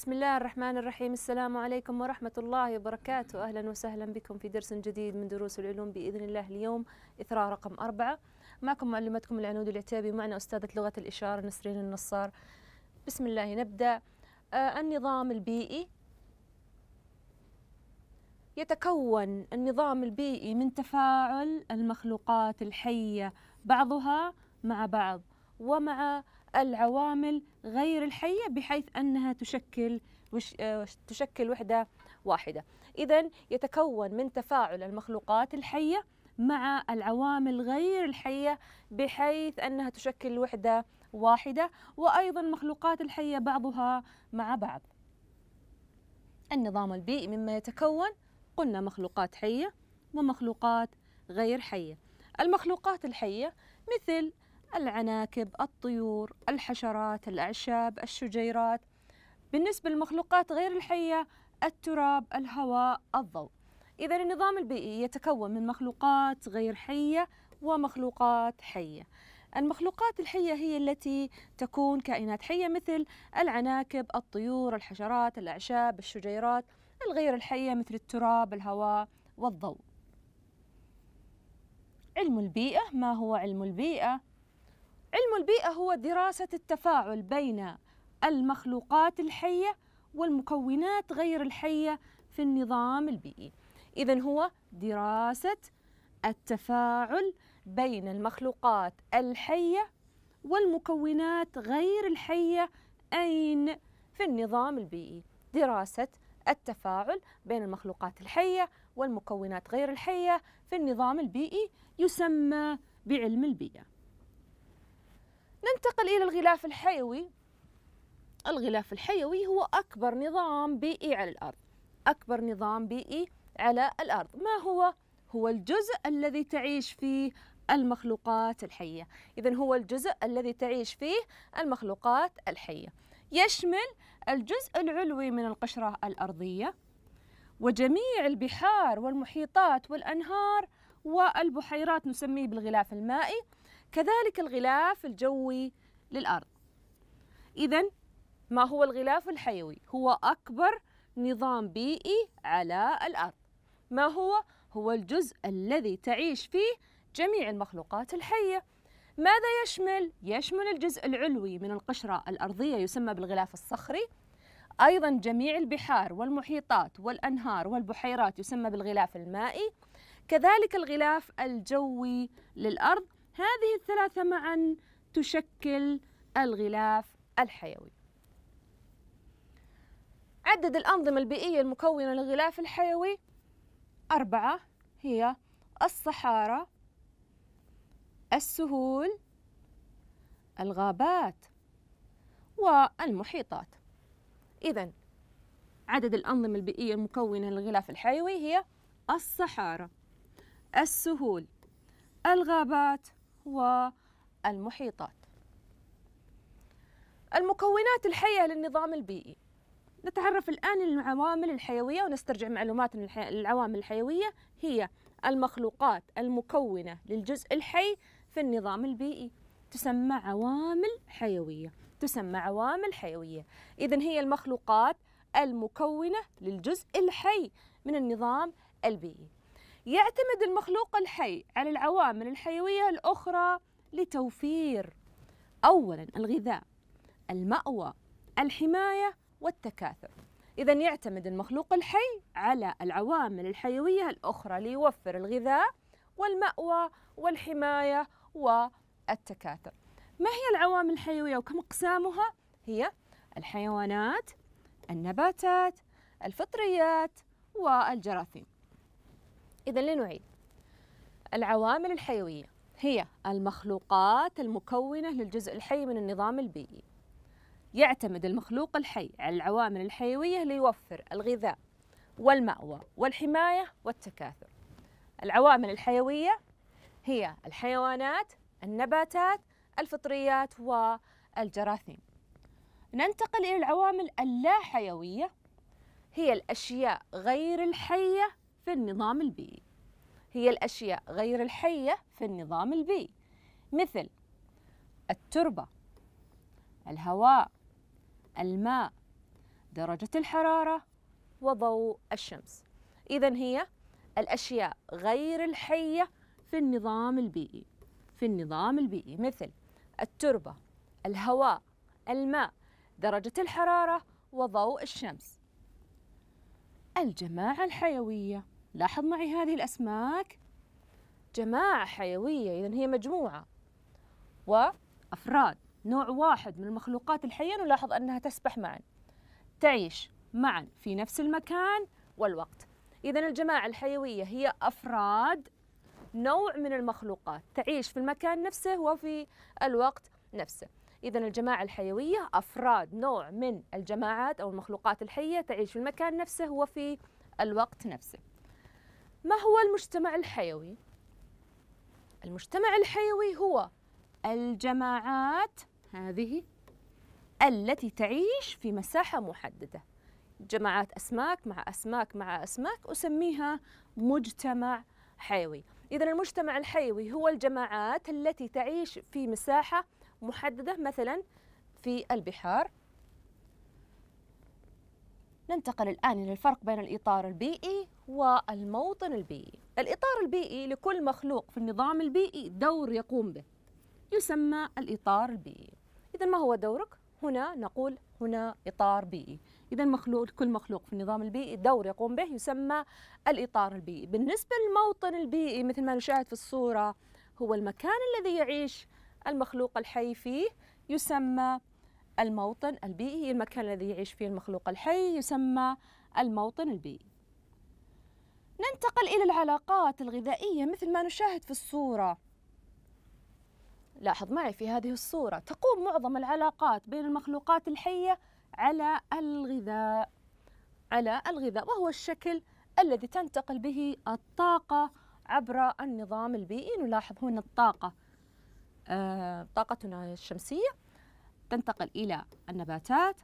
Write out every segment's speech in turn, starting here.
بسم الله الرحمن الرحيم السلام عليكم ورحمة الله وبركاته أهلا وسهلا بكم في درس جديد من دروس العلوم بإذن الله اليوم إثراء رقم أربعة معكم معلمتكم العنود العتابي معنا أستاذة لغة الإشارة نسرين النصار بسم الله نبدأ آه النظام البيئي يتكون النظام البيئي من تفاعل المخلوقات الحية بعضها مع بعض ومع العوامل غير الحية بحيث أنها تشكل وش آه، تشكل وحدة واحدة إذا يتكون من تفاعل المخلوقات الحية مع العوامل غير الحية بحيث أنها تشكل وحدة واحدة وأيضا المخلوقات الحية بعضها مع بعض النظام البيئي مما يتكون قلنا مخلوقات حية ومخلوقات غير حية المخلوقات الحية مثل العناكب الطيور الحشرات الأعشاب الشجيرات بالنسبة للمخلوقات غير الحية التراب الهواء الضوء إذا النظام البيئي يتكون من مخلوقات غير حية ومخلوقات حية المخلوقات الحية هي التي تكون كائنات حية مثل العناكب، الطيور، الحشرات، الأعشاب، الشجيرات، الغير الحية مثل التراب، الهواء والضوء. علم البيئة ما هو علم البيئة؟ علم البيئة هو دراسة التفاعل بين المخلوقات الحية والمكونات غير الحية في النظام البيئي إذا هو دراسة التفاعل بين المخلوقات الحية والمكونات غير الحية أين في النظام البيئي دراسة التفاعل بين المخلوقات الحية والمكونات غير الحية في النظام البيئي يسمى بعلم البيئة ننتقل إلى الغلاف الحيوي الغلاف الحيوي هو أكبر نظام بيئي على الأرض أكبر نظام بيئي على الأرض ما هو؟ هو الجزء الذي تعيش فيه المخلوقات الحية إذا هو الجزء الذي تعيش فيه المخلوقات الحية يشمل الجزء العلوي من القشرة الأرضية وجميع البحار والمحيطات والأنهار والبحيرات نسميه بالغلاف المائي كذلك الغلاف الجوي للأرض إذا ما هو الغلاف الحيوي؟ هو أكبر نظام بيئي على الأرض ما هو؟ هو الجزء الذي تعيش فيه جميع المخلوقات الحية ماذا يشمل؟ يشمل الجزء العلوي من القشرة الأرضية يسمى بالغلاف الصخري أيضا جميع البحار والمحيطات والأنهار والبحيرات يسمى بالغلاف المائي كذلك الغلاف الجوي للأرض هذه الثلاثة معا تشكل الغلاف الحيوي عدد الأنظمة البيئية المكونة للغلاف الحيوي أربعة هي الصحارى السهول الغابات والمحيطات إذا عدد الأنظمة البيئية المكونة للغلاف الحيوي هي الصحارى السهول الغابات والمحيطات المكونات الحية للنظام البيئي نتعرف الآن العوامل الحيوية ونسترجع معلومات العوامل الحيوية هي المخلوقات المكونة للجزء الحي في النظام البيئي تسمى عوامل حيوية تسمى عوامل حيوية إذا هي المخلوقات المكونة للجزء الحي من النظام البيئي يعتمد المخلوق الحي على العوامل الحيوية الأخرى لتوفير أولا الغذاء المأوى الحماية والتكاثر إذا يعتمد المخلوق الحي على العوامل الحيوية الأخرى ليوفر الغذاء والمأوى والحماية والتكاثر ما هي العوامل الحيوية وكم أقسامها؟ هي الحيوانات النباتات الفطريات والجراثيم إذا لنعيد العوامل الحيوية هي المخلوقات المكونة للجزء الحي من النظام البيئي يعتمد المخلوق الحي على العوامل الحيوية ليوفر الغذاء والمأوى والحماية والتكاثر العوامل الحيوية هي الحيوانات النباتات الفطريات والجراثيم ننتقل إلى العوامل اللا حيوية هي الأشياء غير الحية في النظام البيئي هي الأشياء غير الحية في النظام البيئي مثل التربة الهواء الماء درجة الحرارة وضوء الشمس إذا هي الأشياء غير الحية في النظام البيئي في النظام البيئي مثل التربة الهواء الماء درجة الحرارة وضوء الشمس الجماعة الحيوية لاحظ معي هذه الأسماك جماعة حيوية إذا هي مجموعة وأفراد نوع واحد من المخلوقات الحية نلاحظ أنها تسبح معا تعيش معا في نفس المكان والوقت إذا الجماعة الحيوية هي أفراد نوع من المخلوقات تعيش في المكان نفسه وفي الوقت نفسه إذا الجماعة الحيوية أفراد نوع من الجماعات أو المخلوقات الحية تعيش في المكان نفسه وفي الوقت نفسه ما هو المجتمع الحيوي؟ المجتمع الحيوي هو الجماعات هذه التي تعيش في مساحة محددة جماعات أسماك مع أسماك مع أسماك أسميها مجتمع حيوي إذا المجتمع الحيوي هو الجماعات التي تعيش في مساحة محددة مثلا في البحار ننتقل الآن إلى الفرق بين الإطار البيئي والموطن البيئي الإطار البيئي لكل مخلوق في النظام البيئي دور يقوم به يسمى الإطار البيئي إذا ما هو دورك؟ هنا نقول هنا إطار بيئي إذا مخلوق كل مخلوق في النظام البيئي دور يقوم به يسمى الإطار البيئي بالنسبة للموطن البيئي مثل ما نشاهد في الصورة هو المكان الذي يعيش المخلوق الحي فيه يسمى الموطن البيئي المكان الذي يعيش فيه المخلوق الحي يسمى الموطن البيئي ننتقل إلى العلاقات الغذائية مثل ما نشاهد في الصورة لاحظ معي في هذه الصورة تقوم معظم العلاقات بين المخلوقات الحية على الغذاء على الغذاء وهو الشكل الذي تنتقل به الطاقة عبر النظام البيئي نلاحظ هنا الطاقة آه، طاقتنا الشمسية تنتقل إلى النباتات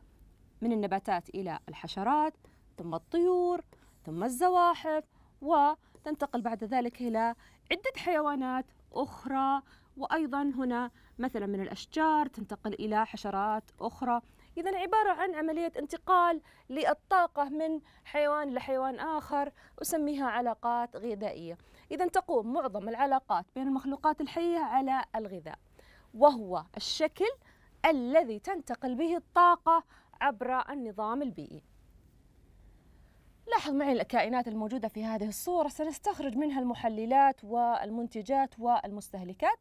من النباتات إلى الحشرات ثم الطيور ثم الزواحف وتنتقل بعد ذلك إلى عدة حيوانات أخرى وأيضا هنا مثلا من الأشجار تنتقل إلى حشرات أخرى إذا عبارة عن عملية انتقال للطاقة من حيوان لحيوان آخر أسميها علاقات غذائية إذا تقوم معظم العلاقات بين المخلوقات الحية على الغذاء وهو الشكل الذي تنتقل به الطاقة عبر النظام البيئي لاحظ معي الكائنات الموجودة في هذه الصورة سنستخرج منها المحللات والمنتجات والمستهلكات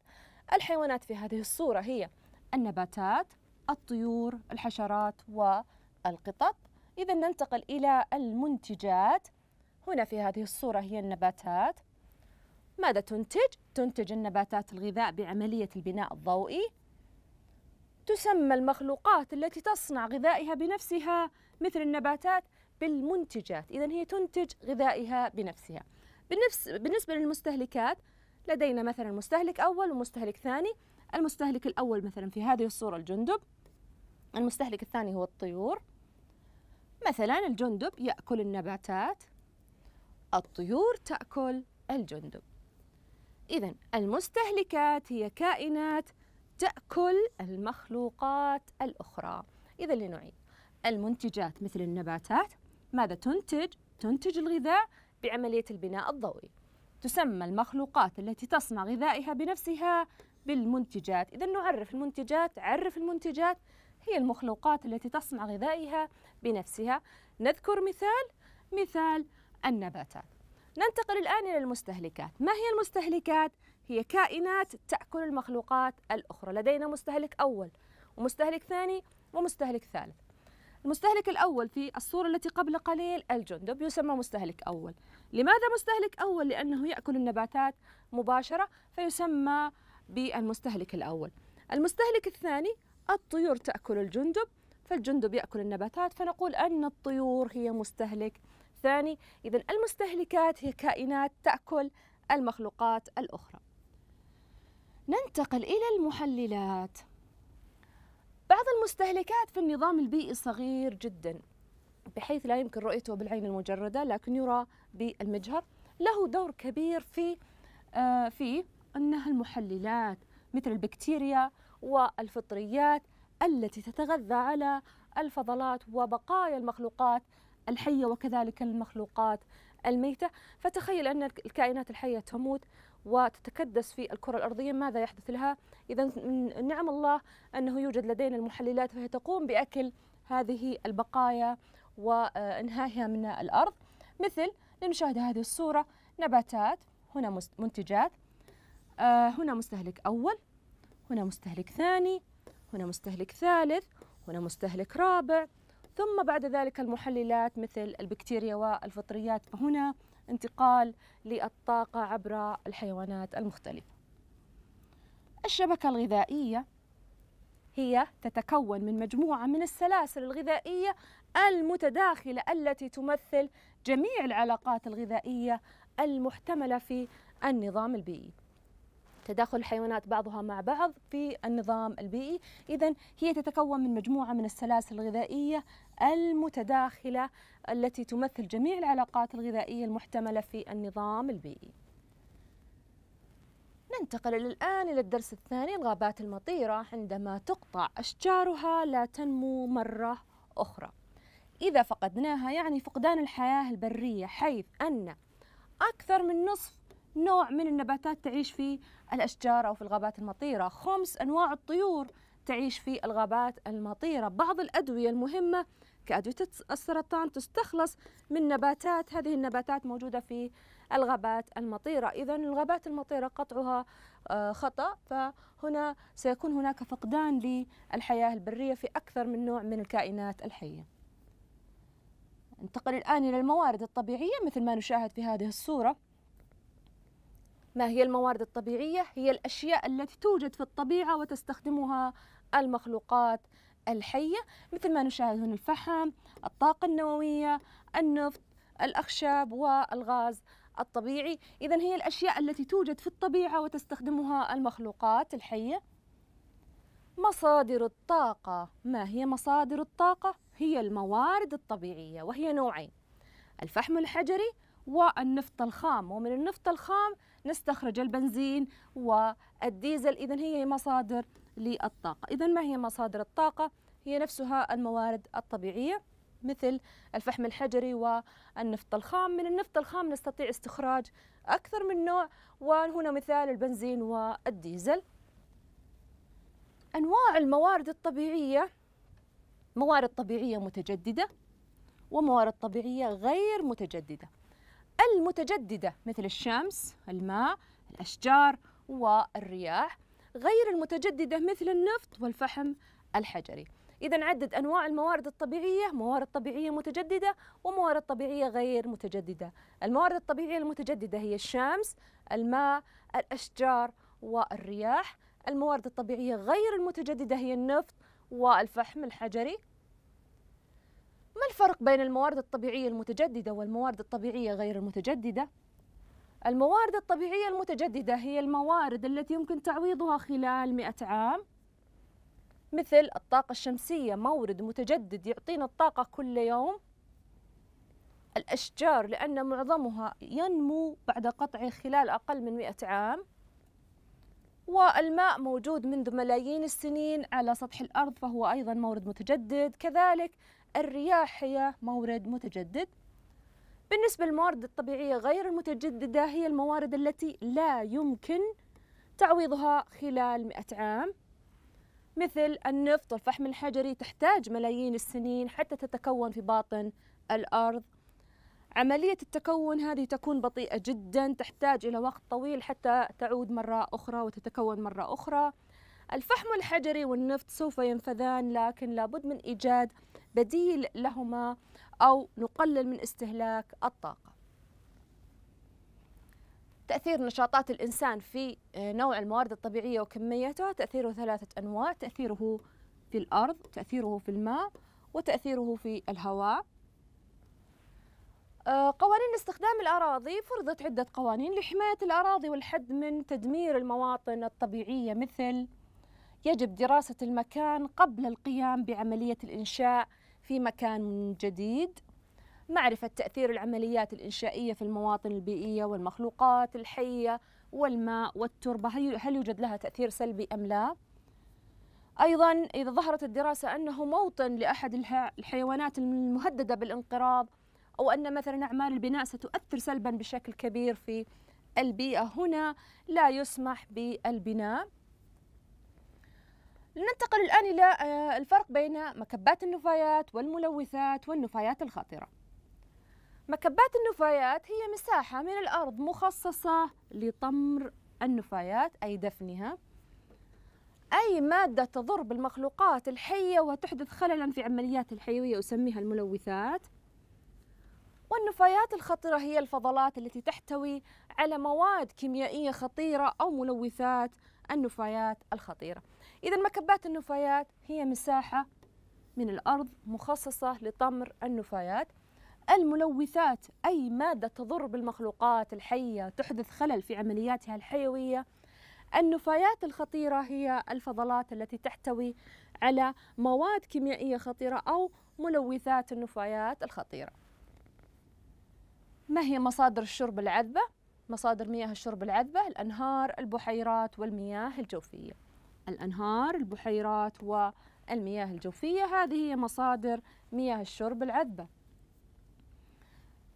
الحيوانات في هذه الصورة هي النباتات الطيور الحشرات والقطط إذا ننتقل إلى المنتجات هنا في هذه الصورة هي النباتات ماذا تنتج؟ تنتج النباتات الغذاء بعملية البناء الضوئي تسمى المخلوقات التي تصنع غذائها بنفسها مثل النباتات بالمنتجات إذا هي تنتج غذائها بنفسها بالنفس بالنسبة للمستهلكات لدينا مثلا مستهلك أول ومستهلك ثاني المستهلك الأول مثلا في هذه الصورة الجندب المستهلك الثاني هو الطيور مثلا الجندب يأكل النباتات الطيور تأكل الجندب إذا المستهلكات هي كائنات تأكل المخلوقات الأخرى إذا لنعيد المنتجات مثل النباتات ماذا تنتج؟ تنتج الغذاء بعملية البناء الضوئي تسمى المخلوقات التي تصنع غذائها بنفسها بالمنتجات إذا نعرف المنتجات عرف المنتجات هي المخلوقات التي تصنع غذائها بنفسها نذكر مثال مثال النباتات ننتقل الآن إلى المستهلكات ما هي المستهلكات؟ هي كائنات تأكل المخلوقات الأخرى لدينا مستهلك أول ومستهلك ثاني ومستهلك ثالث المستهلك الأول في الصورة التي قبل قليل الجندب يسمى مستهلك أول لماذا مستهلك أول؟ لأنه يأكل النباتات مباشرة فيسمى بالمستهلك الأول المستهلك الثاني الطيور تأكل الجندب فالجندب يأكل النباتات فنقول أن الطيور هي مستهلك ثاني إذا المستهلكات هي كائنات تأكل المخلوقات الأخرى ننتقل إلى المحللات بعض المستهلكات في النظام البيئي صغير جدا بحيث لا يمكن رؤيته بالعين المجردة لكن يرى بالمجهر له دور كبير في آه، في أنها المحللات مثل البكتيريا والفطريات التي تتغذى على الفضلات وبقايا المخلوقات الحية وكذلك المخلوقات الميتة فتخيل أن الكائنات الحية تموت وتتكدس في الكرة الأرضية ماذا يحدث لها؟ إذا من نعم الله أنه يوجد لدينا المحللات فهي تقوم بأكل هذه البقايا وإنهائها من الأرض مثل لنشاهد هذه الصورة نباتات هنا منتجات آه، هنا مستهلك أول هنا مستهلك ثاني هنا مستهلك ثالث هنا مستهلك رابع ثم بعد ذلك المحللات مثل البكتيريا والفطريات هنا انتقال للطاقة عبر الحيوانات المختلفة الشبكة الغذائية هي تتكون من مجموعة من السلاسل الغذائية المتداخلة التي تمثل جميع العلاقات الغذائية المحتملة في النظام البيئي تداخل الحيوانات بعضها مع بعض في النظام البيئي إذا هي تتكون من مجموعة من السلاسل الغذائية المتداخلة التي تمثل جميع العلاقات الغذائية المحتملة في النظام البيئي ننتقل الآن إلى الدرس الثاني الغابات المطيرة عندما تقطع أشجارها لا تنمو مرة أخرى إذا فقدناها يعني فقدان الحياة البرية حيث أن أكثر من نصف نوع من النباتات تعيش في الأشجار أو في الغابات المطيرة خمس أنواع الطيور تعيش في الغابات المطيرة بعض الأدوية المهمة كأدوية السرطان تستخلص من نباتات هذه النباتات موجودة في الغابات المطيرة إذا الغابات المطيرة قطعها آه، خطأ فهنا سيكون هناك فقدان للحياة البرية في أكثر من نوع من الكائنات الحية ننتقل الآن إلى الموارد الطبيعية مثل ما نشاهد في هذه الصورة ما هي الموارد الطبيعية؟ هي الأشياء التي توجد في الطبيعة وتستخدمها المخلوقات الحية مثل ما نشاهد هنا الفحم، الطاقة النووية، النفط، الأخشاب والغاز الطبيعي إذا هي الأشياء التي توجد في الطبيعة وتستخدمها المخلوقات الحية مصادر الطاقة ما هي مصادر الطاقة؟ هي الموارد الطبيعية وهي نوعين الفحم الحجري والنفط الخام ومن النفط الخام نستخرج البنزين والديزل إذا هي مصادر للطاقة إذا ما هي مصادر الطاقة هي نفسها الموارد الطبيعية مثل الفحم الحجري والنفط الخام من النفط الخام نستطيع استخراج أكثر من نوع وهنا مثال البنزين والديزل أنواع الموارد الطبيعية موارد طبيعية متجددة وموارد طبيعية غير متجددة المتجددة مثل الشمس، الماء، الأشجار والرياح غير المتجددة مثل النفط والفحم الحجري إذا عدد أنواع الموارد الطبيعية موارد طبيعية متجددة وموارد طبيعية غير متجددة الموارد الطبيعية المتجددة هي الشمس، الماء، الأشجار والرياح الموارد الطبيعية غير المتجددة هي النفط والفحم الحجري ما الفرق بين الموارد الطبيعية المتجددة والموارد الطبيعية غير المتجددة؟ الموارد الطبيعية المتجددة هي الموارد التي يمكن تعويضها خلال مئة عام مثل الطاقة الشمسية مورد متجدد يعطينا الطاقة كل يوم الأشجار لأن معظمها ينمو بعد قطعه خلال أقل من مئة عام والماء موجود منذ ملايين السنين على سطح الأرض فهو أيضا مورد متجدد كذلك الرياح هي مورد متجدد بالنسبة للموارد الطبيعية غير المتجددة هي الموارد التي لا يمكن تعويضها خلال مئة عام مثل النفط والفحم الحجري تحتاج ملايين السنين حتى تتكون في باطن الأرض عملية التكون هذه تكون بطيئة جدا تحتاج إلى وقت طويل حتى تعود مرة أخرى وتتكون مرة أخرى الفحم الحجري والنفط سوف ينفذان لكن لابد من إيجاد بديل لهما أو نقلل من استهلاك الطاقة تأثير نشاطات الإنسان في آه، نوع الموارد الطبيعية وكميتها تأثيره ثلاثة أنواع تأثيره في الأرض تأثيره في الماء وتأثيره في الهواء آه، قوانين استخدام الأراضي فرضت عدة قوانين لحماية الأراضي والحد من تدمير المواطن الطبيعية مثل يجب دراسة المكان قبل القيام بعملية الإنشاء في مكان جديد معرفة تأثير العمليات الإنشائية في المواطن البيئية والمخلوقات الحية والماء والتربة هل يوجد لها تأثير سلبي أم لا؟ أيضا إذا ظهرت الدراسة أنه موطن لأحد الحيوانات المهددة بالانقراض أو أن مثلا أعمال البناء ستؤثر سلبا بشكل كبير في البيئة هنا لا يسمح بالبناء ننتقل الآن إلى آه، الفرق بين مكبات النفايات والملوثات والنفايات الخطرة مكبات النفايات هي مساحة من الأرض مخصصة لطمر النفايات أي دفنها أي مادة تضر بالمخلوقات الحية وتحدث خللا في عمليات الحيوية أسميها الملوثات والنفايات الخطرة هي الفضلات التي تحتوي على مواد كيميائية خطيرة أو ملوثات النفايات الخطيرة إذا مكبات النفايات هي مساحة من الأرض مخصصة لطمر النفايات الملوثات أي مادة تضر بالمخلوقات الحية تحدث خلل في عملياتها الحيوية النفايات الخطيرة هي الفضلات التي تحتوي على مواد كيميائية خطيرة أو ملوثات النفايات الخطيرة ما هي مصادر الشرب العذبة؟ مصادر مياه الشرب العذبة الأنهار، البحيرات والمياه الجوفية الأنهار البحيرات والمياه الجوفية هذه هي مصادر مياه الشرب العذبة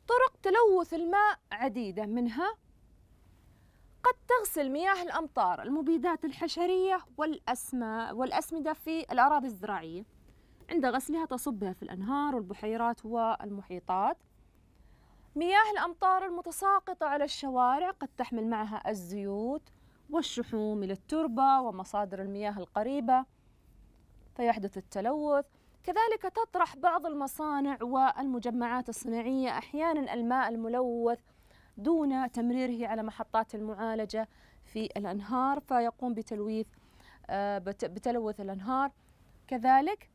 طرق تلوث الماء عديدة منها قد تغسل مياه الأمطار المبيدات الحشرية والأسماء والأسمدة في الأراضي الزراعية عند غسلها تصبها في الأنهار والبحيرات والمحيطات مياه الأمطار المتساقطة على الشوارع قد تحمل معها الزيوت والشحوم إلى التربة ومصادر المياه القريبة فيحدث التلوث كذلك تطرح بعض المصانع والمجمعات الصناعية أحيانا الماء الملوث دون تمريره على محطات المعالجة في الأنهار فيقوم بتلويث آه، بتلوث الأنهار كذلك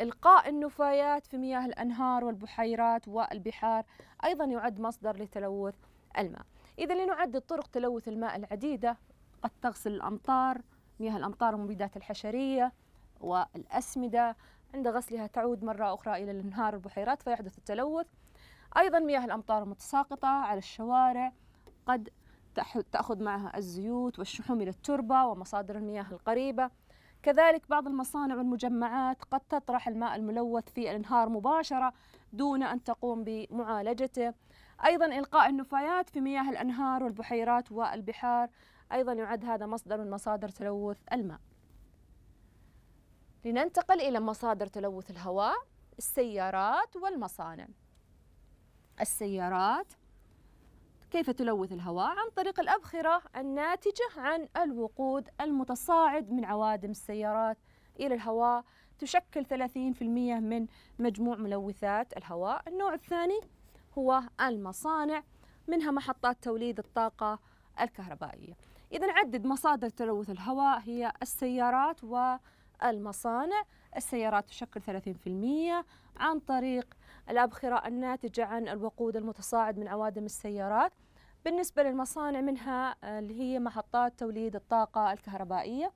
إلقاء النفايات في مياه الأنهار والبحيرات والبحار أيضا يعد مصدر لتلوث الماء إذا لنعد طرق تلوث الماء العديدة قد تغسل الأمطار مياه الأمطار ومبيدات الحشرية والأسمدة عند غسلها تعود مرة أخرى إلى النهار والبحيرات فيحدث التلوث أيضا مياه الأمطار المتساقطة على الشوارع قد تأخذ معها الزيوت والشحوم إلى التربة ومصادر المياه القريبة كذلك بعض المصانع والمجمعات قد تطرح الماء الملوث في الانهار مباشرة دون أن تقوم بمعالجته أيضا إلقاء النفايات في مياه الأنهار والبحيرات والبحار أيضا يعد هذا مصدر من مصادر تلوث الماء لننتقل إلى مصادر تلوث الهواء السيارات والمصانع السيارات كيف تلوث الهواء عن طريق الأبخرة الناتجة عن الوقود المتصاعد من عوادم السيارات إلى الهواء تشكل 30% من مجموع ملوثات الهواء النوع الثاني هو المصانع منها محطات توليد الطاقة الكهربائية إذا عدد مصادر تلوث الهواء هي السيارات والمصانع السيارات تشكل 30% عن طريق الأبخرة الناتجة عن الوقود المتصاعد من عوادم السيارات بالنسبة للمصانع منها اللي هي محطات توليد الطاقة الكهربائية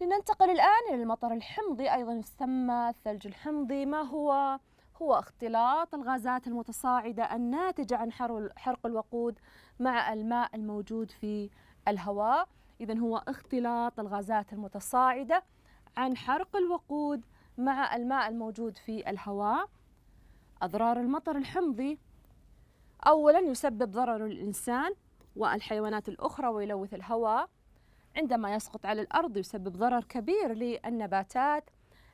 لننتقل الآن إلى المطر الحمضي أيضا يسمى الثلج الحمضي ما هو هو اختلاط الغازات المتصاعدة الناتجة عن حرق الوقود مع الماء الموجود في الهواء إذا هو اختلاط الغازات المتصاعدة عن حرق الوقود مع الماء الموجود في الهواء أضرار المطر الحمضي أولا يسبب ضرر للإنسان والحيوانات الأخرى ويلوث الهواء عندما يسقط على الأرض يسبب ضرر كبير للنباتات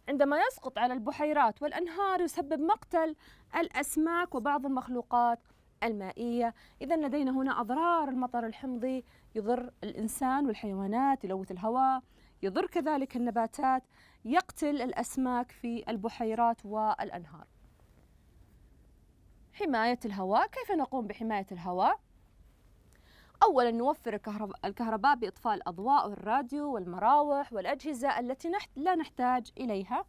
عندما يسقط على البحيرات والأنهار يسبب مقتل الأسماك وبعض المخلوقات المائية إذا لدينا هنا أضرار المطر الحمضي يضر الإنسان والحيوانات يلوث الهواء يضر كذلك النباتات يقتل الأسماك في البحيرات والأنهار حماية الهواء كيف نقوم بحماية الهواء؟ أولا نوفر الكهرباء بإطفاء الأضواء والراديو والمراوح والأجهزة التي لا نحتاج إليها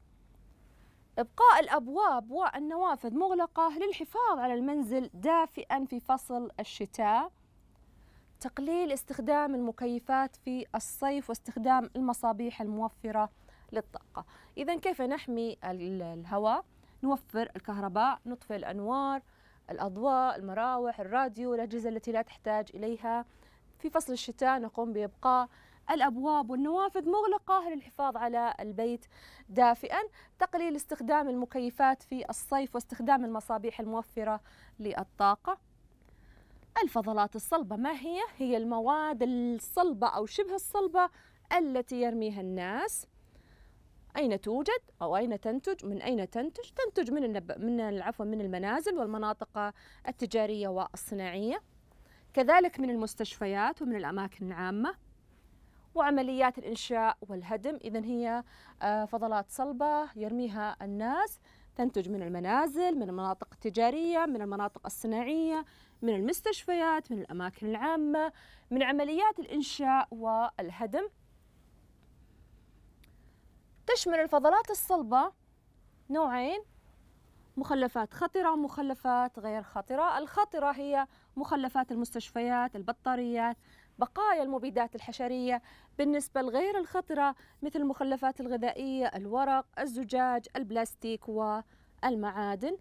إبقاء الأبواب والنوافذ مغلقة للحفاظ على المنزل دافئا في فصل الشتاء تقليل استخدام المكيفات في الصيف واستخدام المصابيح الموفرة للطاقة إذا كيف نحمي الهواء؟ نوفر الكهرباء، نطفئ الأنوار، الأضواء المراوح الراديو الأجهزة التي لا تحتاج إليها في فصل الشتاء نقوم بإبقاء الأبواب والنوافذ مغلقة للحفاظ على البيت دافئا تقليل استخدام المكيفات في الصيف واستخدام المصابيح الموفرة للطاقة الفضلات الصلبة ما هي؟ هي المواد الصلبة أو شبه الصلبة التي يرميها الناس أين توجد أو أين تنتج من أين تنتج تنتج من النب... من العفو من المنازل والمناطق التجارية والصناعية كذلك من المستشفيات ومن الأماكن العامة وعمليات الإنشاء والهدم إذا هي آه، فضلات صلبة يرميها الناس تنتج من المنازل من المناطق التجارية من المناطق الصناعية من المستشفيات من الأماكن العامة من عمليات الإنشاء والهدم تشمل الفضلات الصلبة نوعين مخلفات خطرة ومخلفات غير خطرة الخطرة هي مخلفات المستشفيات البطاريات بقايا المبيدات الحشرية بالنسبة لغير الخطرة مثل المخلفات الغذائية الورق الزجاج البلاستيك والمعادن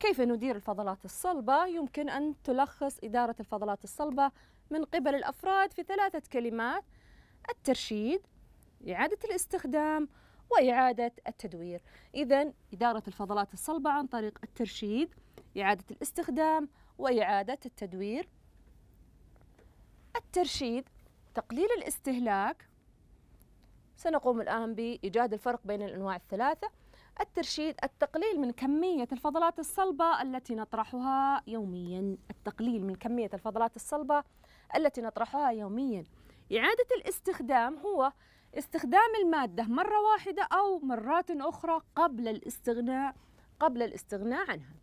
كيف ندير الفضلات الصلبة؟ يمكن أن تلخص إدارة الفضلات الصلبة من قبل الأفراد في ثلاثة كلمات الترشيد إعادة الاستخدام وإعادة التدوير إذا إدارة الفضلات الصلبة عن طريق الترشيد إعادة الاستخدام وإعادة التدوير الترشيد تقليل الاستهلاك سنقوم الآن بإيجاد الفرق بين الأنواع الثلاثة الترشيد التقليل من كمية الفضلات الصلبة التي نطرحها يوميا التقليل من كمية الفضلات الصلبة التي نطرحها يوميا إعادة الاستخدام هو استخدام المادة مرة واحدة أو مرات أخرى قبل الاستغناء قبل الاستغناء عنها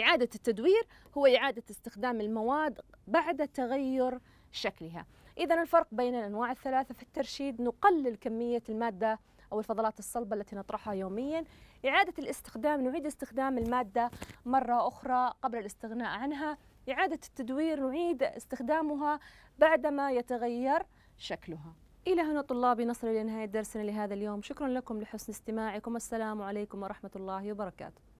إعادة التدوير هو إعادة استخدام المواد بعد تغير شكلها إذا الفرق بين الأنواع الثلاثة في الترشيد نقلل كمية المادة أو الفضلات الصلبة التي نطرحها يوميا إعادة الاستخدام نعيد استخدام المادة مرة أخرى قبل الاستغناء عنها إعادة التدوير نعيد استخدامها بعدما يتغير شكلها إلى هنا طلابي نصل إلى نهاية درسنا لهذا اليوم شكرا لكم لحسن استماعكم السلام عليكم ورحمة الله وبركاته